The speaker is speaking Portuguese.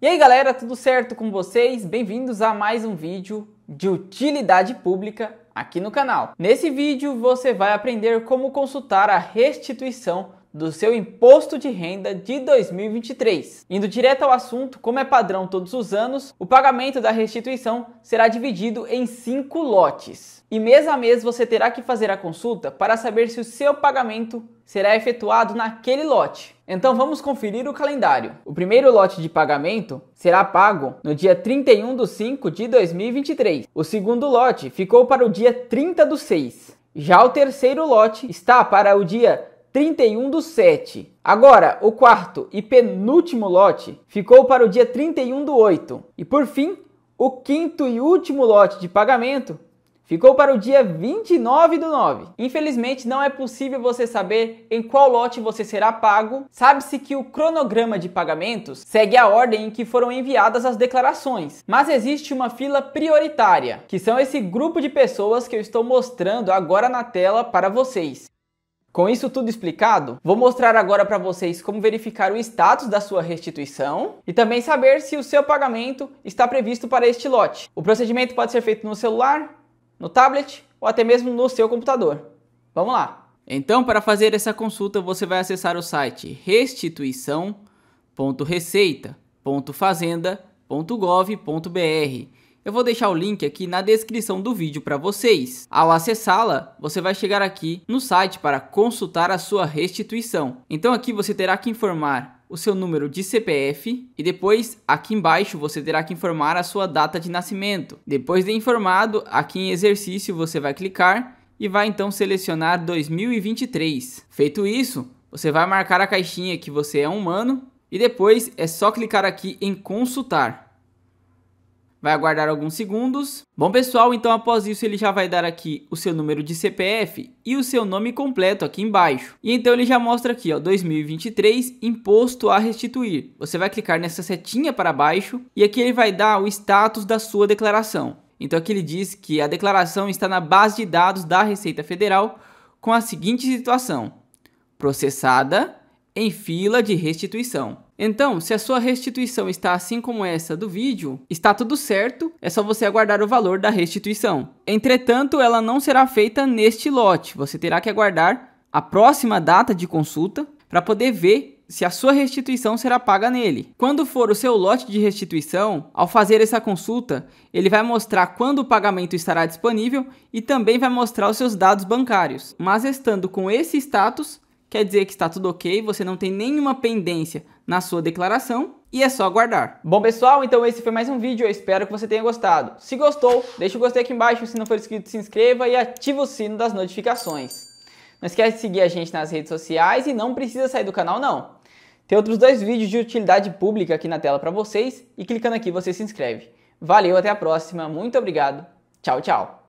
E aí galera, tudo certo com vocês? Bem-vindos a mais um vídeo de utilidade pública aqui no canal. Nesse vídeo você vai aprender como consultar a restituição do seu imposto de renda de 2023. Indo direto ao assunto, como é padrão todos os anos, o pagamento da restituição será dividido em cinco lotes. E mês a mês você terá que fazer a consulta para saber se o seu pagamento será efetuado naquele lote. Então vamos conferir o calendário. O primeiro lote de pagamento será pago no dia 31 de 5 de 2023. O segundo lote ficou para o dia 30 do 6. Já o terceiro lote está para o dia 31 do 7. Agora, o quarto e penúltimo lote ficou para o dia 31 do 8. E por fim, o quinto e último lote de pagamento ficou para o dia 29 do 9. Infelizmente, não é possível você saber em qual lote você será pago. Sabe-se que o cronograma de pagamentos segue a ordem em que foram enviadas as declarações, mas existe uma fila prioritária, que são esse grupo de pessoas que eu estou mostrando agora na tela para vocês. Com isso tudo explicado, vou mostrar agora para vocês como verificar o status da sua restituição e também saber se o seu pagamento está previsto para este lote. O procedimento pode ser feito no celular, no tablet ou até mesmo no seu computador. Vamos lá! Então, para fazer essa consulta, você vai acessar o site restituição.receita.fazenda.gov.br eu vou deixar o link aqui na descrição do vídeo para vocês. Ao acessá-la, você vai chegar aqui no site para consultar a sua restituição. Então aqui você terá que informar o seu número de CPF e depois aqui embaixo você terá que informar a sua data de nascimento. Depois de informado, aqui em exercício você vai clicar e vai então selecionar 2023. Feito isso, você vai marcar a caixinha que você é humano e depois é só clicar aqui em consultar vai aguardar alguns segundos. Bom pessoal, então após isso ele já vai dar aqui o seu número de CPF e o seu nome completo aqui embaixo. E então ele já mostra aqui, ó, 2023, imposto a restituir. Você vai clicar nessa setinha para baixo e aqui ele vai dar o status da sua declaração. Então aqui ele diz que a declaração está na base de dados da Receita Federal com a seguinte situação: processada em fila de restituição. Então, se a sua restituição está assim como essa do vídeo, está tudo certo, é só você aguardar o valor da restituição. Entretanto, ela não será feita neste lote, você terá que aguardar a próxima data de consulta para poder ver se a sua restituição será paga nele. Quando for o seu lote de restituição, ao fazer essa consulta, ele vai mostrar quando o pagamento estará disponível e também vai mostrar os seus dados bancários. Mas estando com esse status, quer dizer que está tudo ok, você não tem nenhuma pendência na sua declaração e é só aguardar. Bom pessoal, então esse foi mais um vídeo, eu espero que você tenha gostado. Se gostou, deixa o gostei aqui embaixo, se não for inscrito se inscreva e ative o sino das notificações. Não esquece de seguir a gente nas redes sociais e não precisa sair do canal não. Tem outros dois vídeos de utilidade pública aqui na tela para vocês e clicando aqui você se inscreve. Valeu, até a próxima, muito obrigado, tchau, tchau.